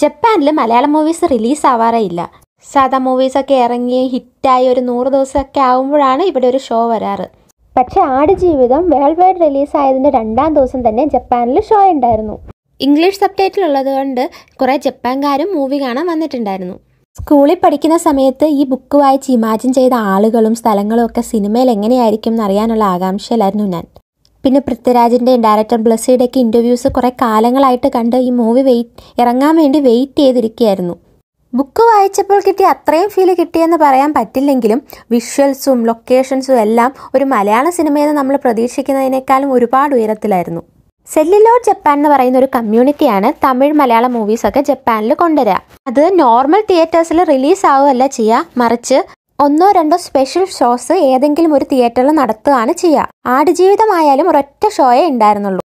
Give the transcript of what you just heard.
ജപ്പാനിൽ Malayalam movies release ആവാറേയില്ല സാധാ മൂവീസൊക്കെ ഇറങ്ങി ഹിറ്റായി ഒരു നൂറ് ദിവസമൊക്കെ ആകുമ്പോഴാണ് ഇവിടെ ഒരു ഷോ വരാറ് പക്ഷേ ആടുജീവിതം വേൾഡ് വൈഡ് റിലീസ് ആയതിൻ്റെ രണ്ടാം ദിവസം തന്നെ ജപ്പാനിൽ ഷോ ഉണ്ടായിരുന്നു ഇംഗ്ലീഷ് സബ് ടൈറ്റിൽ ഉള്ളതുകൊണ്ട് കുറേ ജപ്പാൻകാരും മൂവി കാണാൻ വന്നിട്ടുണ്ടായിരുന്നു സ്കൂളിൽ പഠിക്കുന്ന സമയത്ത് ഈ ബുക്ക് വായിച്ച് ഇമാജിൻ ചെയ്ത ആളുകളും സ്ഥലങ്ങളും ഒക്കെ സിനിമയിൽ എങ്ങനെയായിരിക്കും എന്നറിയാനുള്ള ആകാംക്ഷയിലായിരുന്നു ഞാൻ പിന്നെ പൃഥ്വിരാജിൻ്റെയും ഡയറക്ടർ ഒക്കെ ഇൻ്റർവ്യൂസ് കുറേ കാലങ്ങളായിട്ട് കണ്ട് ഈ മൂവി വെയിറ്റ് ഇറങ്ങാൻ വേണ്ടി വെയിറ്റ് ചെയ്തിരിക്കുകയായിരുന്നു ബുക്ക് വായിച്ചപ്പോൾ കിട്ടിയ അത്രയും ഫീൽ കിട്ടിയെന്ന് പറയാൻ പറ്റില്ലെങ്കിലും വിഷ്വൽസും ലൊക്കേഷൻസും എല്ലാം ഒരു മലയാള സിനിമയെന്ന് നമ്മൾ പ്രതീക്ഷിക്കുന്നതിനേക്കാളും ഒരുപാട് ഉയരത്തിലായിരുന്നു സെല്ലിലോർ ജപ്പാൻ എന്ന് പറയുന്ന ഒരു കമ്മ്യൂണിറ്റിയാണ് തമിഴ് മലയാള മൂവീസൊക്കെ ജപ്പാനിൽ കൊണ്ടുവരിക അത് നോർമൽ തിയേറ്റേഴ്സിൽ റിലീസ് ആവുകയല്ല ചെയ്യുക മറിച്ച് ഒന്നോ രണ്ടോ സ്പെഷ്യൽ ഷോസ് ഏതെങ്കിലും ഒരു തിയേറ്ററിൽ നടത്തുകയാണ് ചെയ്യുക ആടുജീവിതമായാലും ഒരൊറ്റ ഷോയേ ഉണ്ടായിരുന്നുള്ളൂ